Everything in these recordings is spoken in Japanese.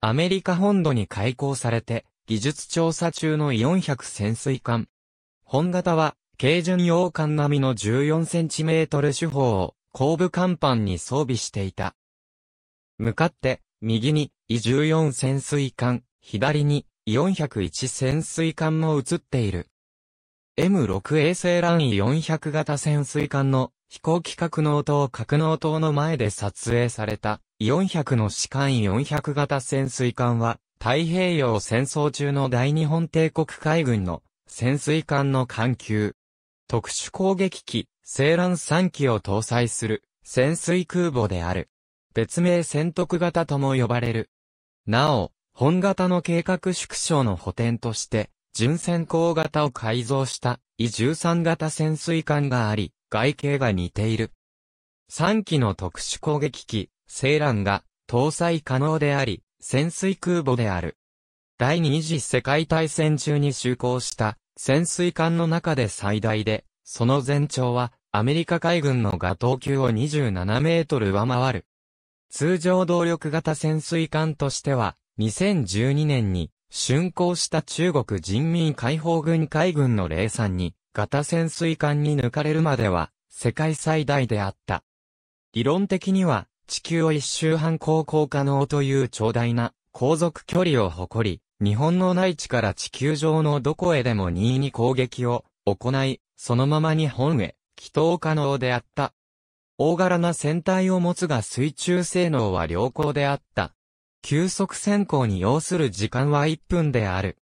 アメリカ本土に開港されて、技術調査中の400潜水艦。本型は、軽巡洋艦並みの 14cm 手法を後部甲板に装備していた。向かって、右に、E14 潜水艦、左に、401潜水艦も映っている。M6 衛星ライン400型潜水艦の飛行機格納塔格納塔の前で撮影された、400の士官400型潜水艦は、太平洋戦争中の大日本帝国海軍の潜水艦の艦級。特殊攻撃機、セーラン3機を搭載する潜水空母である。別名戦徳型とも呼ばれる。なお、本型の計画縮小の補填として、巡戦航型を改造した、E13 型潜水艦があり、外形が似ている。3機の特殊攻撃機、セーランが搭載可能であり、潜水空母である。第二次世界大戦中に就航した潜水艦の中で最大で、その全長はアメリカ海軍のガトー級を27メートル上回る。通常動力型潜水艦としては、2012年に竣工した中国人民解放軍海軍の零産に型潜水艦に抜かれるまでは、世界最大であった。理論的には、地球を一周半航行可能という長大な航続距離を誇り、日本の内地から地球上のどこへでも任意に攻撃を行い、そのまま日本へ帰投可能であった。大柄な船体を持つが水中性能は良好であった。急速潜航に要する時間は1分である。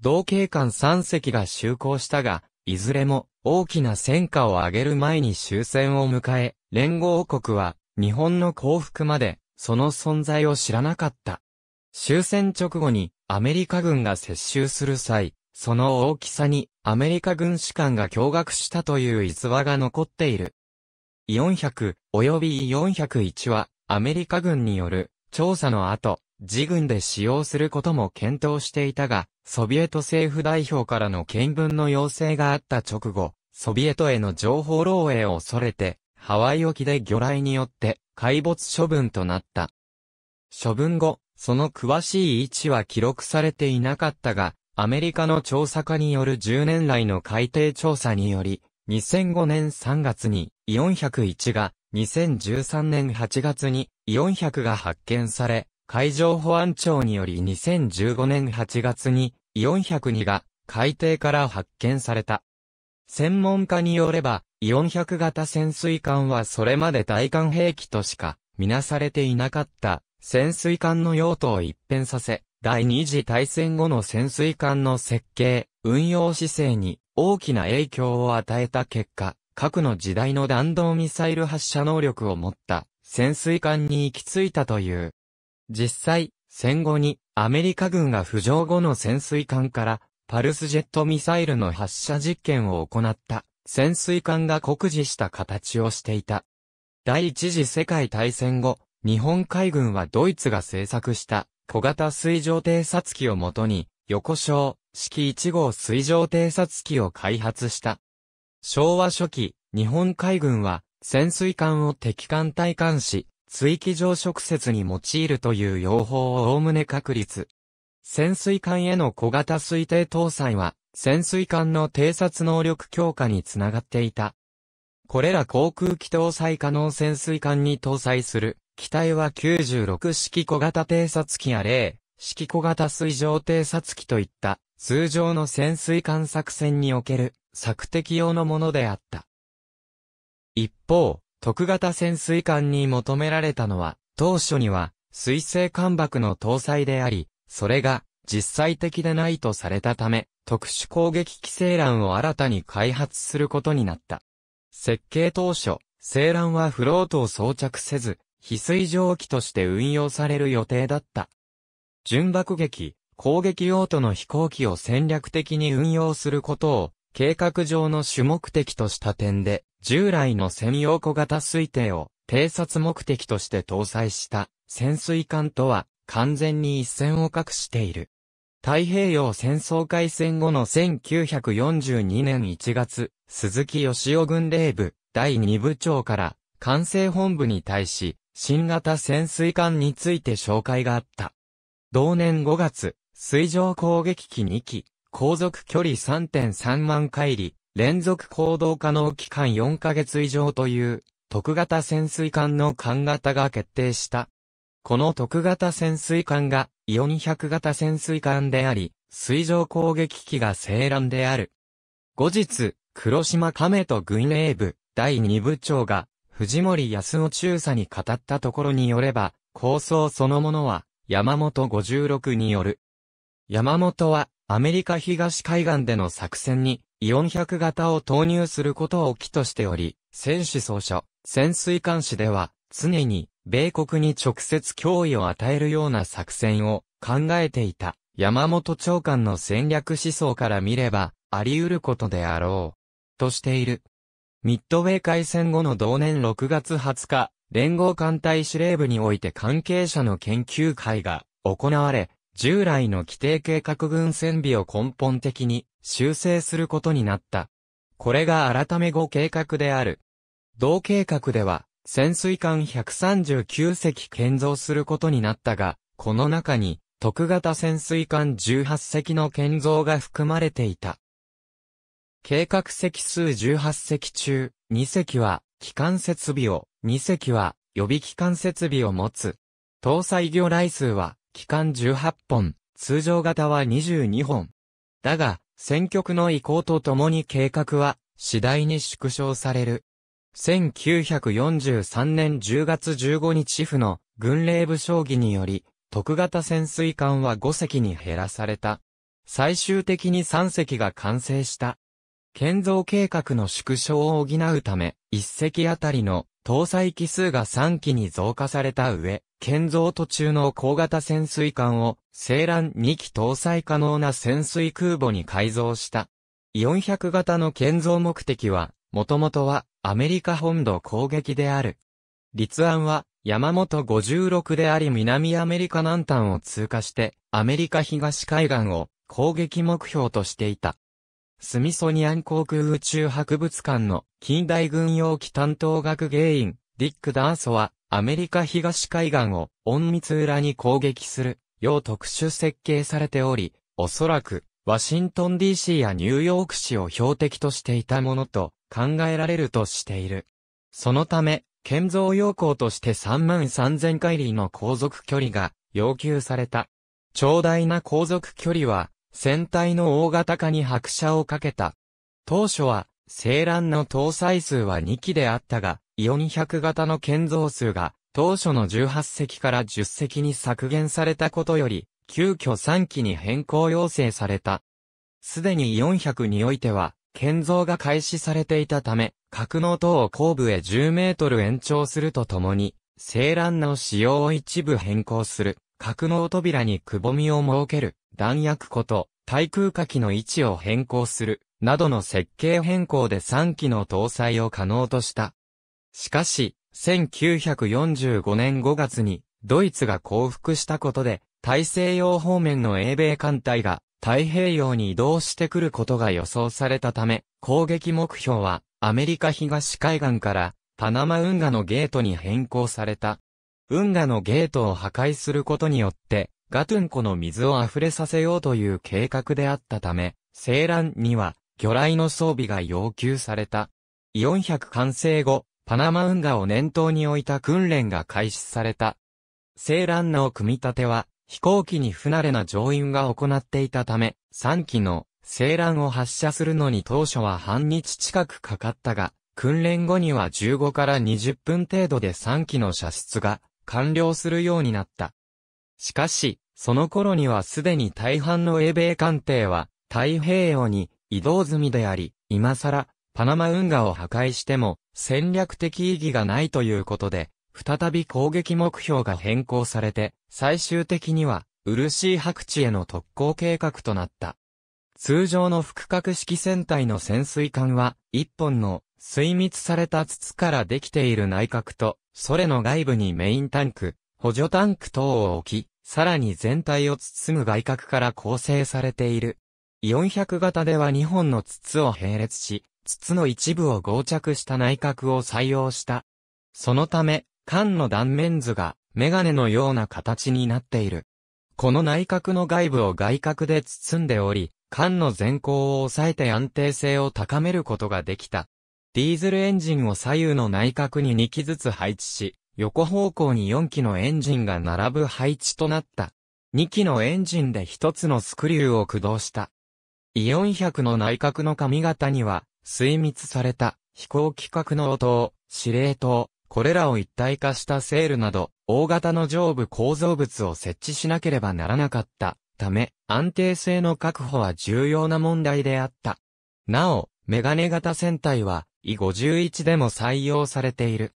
同警官3隻が就航したが、いずれも大きな戦果を上げる前に終戦を迎え、連合国は日本の降伏までその存在を知らなかった。終戦直後にアメリカ軍が接収する際、その大きさにアメリカ軍士官が驚愕したという逸話が残っている。400及び401はアメリカ軍による調査の後、自軍で使用することも検討していたが、ソビエト政府代表からの見分の要請があった直後、ソビエトへの情報漏洩を恐れて、ハワイ沖で魚雷によって海没処分となった。処分後、その詳しい位置は記録されていなかったが、アメリカの調査家による10年来の海底調査により、2005年3月に4 0 1が、2013年8月に4 0 0が発見され、海上保安庁により2015年8月に、イオン102が海底から発見された。専門家によれば、イオン100型潜水艦はそれまで対艦兵器としかみなされていなかった潜水艦の用途を一変させ、第二次大戦後の潜水艦の設計、運用姿勢に大きな影響を与えた結果、核の時代の弾道ミサイル発射能力を持った潜水艦に行き着いたという。実際、戦後にアメリカ軍が浮上後の潜水艦からパルスジェットミサイルの発射実験を行った潜水艦が酷似した形をしていた。第一次世界大戦後、日本海軍はドイツが製作した小型水上偵察機をもとに横小式1号水上偵察機を開発した。昭和初期、日本海軍は潜水艦を敵艦対艦し、追記上職説に用いるという用法を概ね確立。潜水艦への小型推定搭載は、潜水艦の偵察能力強化につながっていた。これら航空機搭載可能潜水艦に搭載する、機体は96式小型偵察機や0式小型水上偵察機といった、通常の潜水艦作戦における、索敵用のものであった。一方、特型潜水艦に求められたのは、当初には、水性艦爆の搭載であり、それが、実際的でないとされたため、特殊攻撃規制欄を新たに開発することになった。設計当初、セーはフロートを装着せず、非水蒸気として運用される予定だった。準爆撃、攻撃用途の飛行機を戦略的に運用することを計画上の主目的とした点で、従来の専用小型推定を偵察目的として搭載した潜水艦とは完全に一線を画している。太平洋戦争開戦後の1942年1月、鈴木義雄軍令部第2部長から管制本部に対し、新型潜水艦について紹介があった。同年5月、水上攻撃機2機、航続距離3.3万海里、連続行動可能期間4ヶ月以上という、特型潜水艦の艦型が決定した。この特型潜水艦が、イオ0 0型潜水艦であり、水上攻撃機がセ乱である。後日、黒島亀と軍令部、第2部長が、藤森康夫中佐に語ったところによれば、構想そのものは、山本56による。山本は、アメリカ東海岸での作戦に、イオン100型を投入することを起としており、戦士総書、潜水艦士では、常に、米国に直接脅威を与えるような作戦を考えていた、山本長官の戦略思想から見れば、あり得ることであろう、としている。ミッドウェー海戦後の同年6月20日、連合艦隊司令部において関係者の研究会が行われ、従来の規定計画軍船備を根本的に修正することになった。これが改め後計画である。同計画では、潜水艦139隻建造することになったが、この中に、特型潜水艦18隻の建造が含まれていた。計画隻数18隻中、2隻は、機関設備を、2隻は、予備機関設備を持つ。搭載魚雷数は、機関18本、通常型は22本。だが、選区の移行とともに計画は次第に縮小される。1943年10月15日府の軍令部将棋により、特型潜水艦は5隻に減らされた。最終的に3隻が完成した。建造計画の縮小を補うため、1隻あたりの搭載機数が3機に増加された上、建造途中の高型潜水艦を、セーラン2機搭載可能な潜水空母に改造した。400型の建造目的は、もともとはアメリカ本土攻撃である。立案は山本56であり南アメリカ南端を通過してアメリカ東海岸を攻撃目標としていた。スミソニアン航空宇宙博物館の近代軍用機担当学芸員、ディック・ダーソは、アメリカ東海岸を隠密裏に攻撃する、よう特殊設計されており、おそらく、ワシントン DC やニューヨーク市を標的としていたものと考えられるとしている。そのため、建造要項として3万3000海里の航続距離が要求された。長大な航続距離は船体の大型化に拍車をかけた。当初は、セ卵の搭載数は2機であったが、イオ0 0型の建造数が、当初の18隻から10隻に削減されたことより、急遽3機に変更要請された。すでに400においては、建造が開始されていたため、格納塔を後部へ10メートル延長するとともに、セ卵の仕様を一部変更する。格納扉にくぼみを設ける、弾薬庫と、対空火器の位置を変更する、などの設計変更で3機の搭載を可能とした。しかし、1945年5月に、ドイツが降伏したことで、大西洋方面の英米艦隊が太平洋に移動してくることが予想されたため、攻撃目標はアメリカ東海岸からパナマ運河のゲートに変更された。運河のゲートを破壊することによって、ガトゥン湖の水を溢れさせようという計画であったため、セーランには、魚雷の装備が要求された。400完成後、パナマ運河を念頭に置いた訓練が開始された。セーランの組み立ては、飛行機に不慣れな乗員が行っていたため、3機のセーランを発射するのに当初は半日近くかかったが、訓練後には15から20分程度で3機の射出が完了するようになった。しかし、その頃にはすでに大半の英米艦艇は太平洋に移動済みであり、今更、パナマ運河を破壊しても戦略的意義がないということで、再び攻撃目標が変更されて、最終的には、漆白地への特攻計画となった。通常の複角式船体の潜水艦は、一本の水密された筒からできている内角と、ソレの外部にメインタンク、補助タンク等を置き、さらに全体を包む外角から構成されている。400型では2本の筒を並列し、筒の一部を合着した内角を採用した。そのため、缶の断面図がメガネのような形になっている。この内角の外部を外角で包んでおり、缶の前高を抑えて安定性を高めることができた。ディーゼルエンジンを左右の内角に2機ずつ配置し、横方向に4機のエンジンが並ぶ配置となった。2機のエンジンで1つのスクリューを駆動した。イオン0 0の内角の髪型には、水密された、飛行規格の音を、司令塔、これらを一体化したセールなど、大型の上部構造物を設置しなければならなかったため、安定性の確保は重要な問題であった。なお、メガネ型船体は、E51 でも採用されている。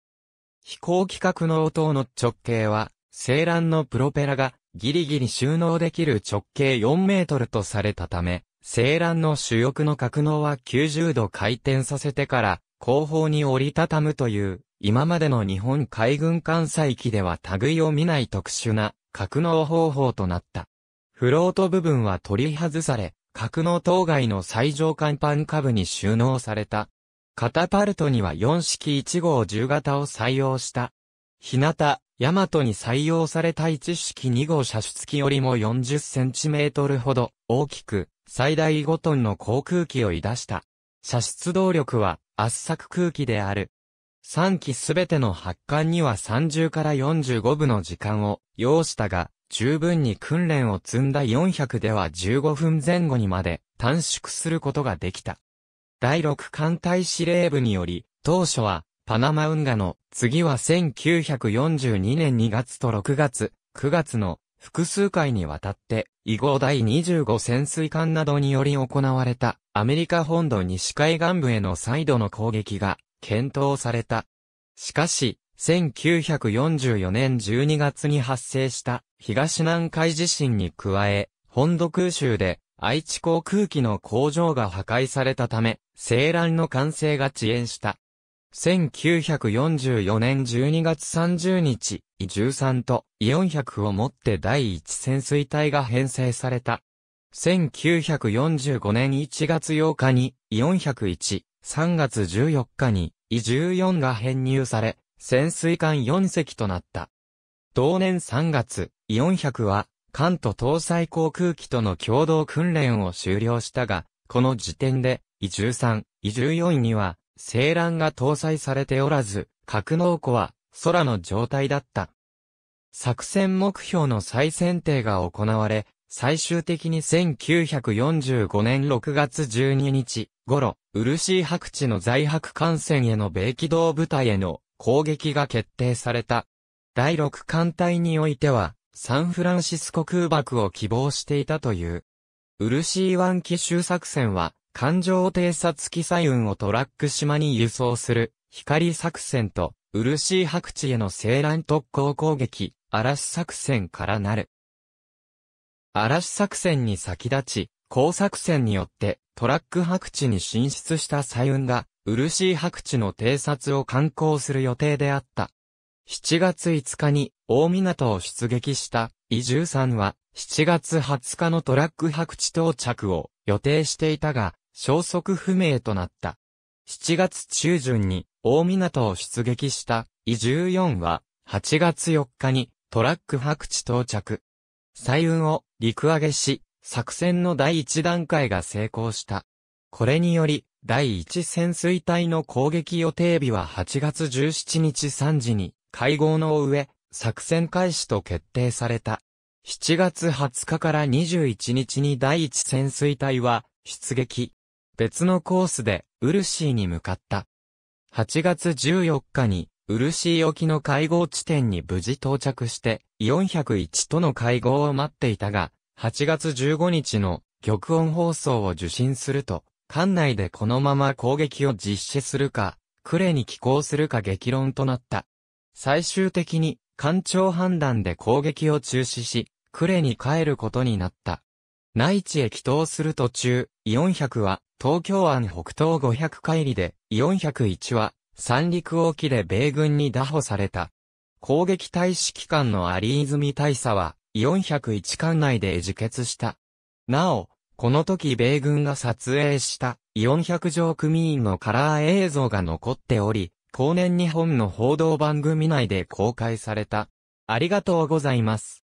飛行機格納等の直径は、セーランのプロペラがギリギリ収納できる直径4メートルとされたため、セーランの主翼の格納は90度回転させてから後方に折りたたむという、今までの日本海軍艦載機では類を見ない特殊な格納方法となった。フロート部分は取り外され、格納当該の最上甲板下部に収納されたカタパルトには4式1号10型を採用した。日向、ヤマトに採用された1式2号射出機よりも4 0トルほど大きく最大5トンの航空機を出した。射出動力は圧作空機である。3機すべての発艦には30から45部の時間を要したが、十分に訓練を積んだ400では15分前後にまで短縮することができた。第6艦隊司令部により、当初は、パナマ運河の、次は1942年2月と6月、9月の、複数回にわたって、以後第25潜水艦などにより行われた、アメリカ本土西海岸部への再度の攻撃が、検討された。しかし、1944年12月に発生した東南海地震に加え、本土空襲で愛知航空機の工場が破壊されたため、ランの完成が遅延した。1944年12月30日、イ13とイ400をもって第一潜水隊が編成された。1945年1月8日にイ401、3月14日にイ14が編入され、潜水艦4隻となった。同年3月、イ400は関東搭載航空機との共同訓練を終了したが、この時点で、E 13、E 14には、セーランが搭載されておらず、格納庫は、空の状態だった。作戦目標の再選定が行われ、最終的に1945年6月12日頃、ー白地の在白艦船への米機動部隊への攻撃が決定された。第6艦隊においては、サンフランシスコ空爆を希望していたという。ウルシー湾奇襲作戦は、艦上偵察機ウンをトラック島に輸送する、光作戦と、ウルシー白地への西蘭特攻攻撃、嵐作戦からなる。嵐作戦に先立ち、工作戦によって、トラック白地に進出したウンが、ウルシー白地の偵察を観光する予定であった。7月5日に、大港を出撃したイさんは7月20日のトラック白地到着を予定していたが、消息不明となった。7月中旬に大港を出撃した伊14は8月4日にトラック白地到着。彩雲を陸揚げし、作戦の第1段階が成功した。これにより、第1潜水隊の攻撃予定日は8月17日3時に、会合の上、作戦開始と決定された。7月20日から21日に第一潜水隊は出撃。別のコースでウルシーに向かった。8月14日にウルシー沖の会合地点に無事到着して、401との会合を待っていたが、8月15日の玉音放送を受信すると、艦内でこのまま攻撃を実施するか、呉に寄港するか激論となった。最終的に、艦長判断で攻撃を中止し、呉に帰ることになった。内地へ帰投する途中、イオ0 0は東京湾北東500海里で、イオ0 1は三陸沖で米軍に拿捕された。攻撃大使機関の有泉大佐は、イオ0 1管内で自決した。なお、この時米軍が撮影したイオ0 0乗組員のカラー映像が残っており、後年日本の報道番組内で公開された。ありがとうございます。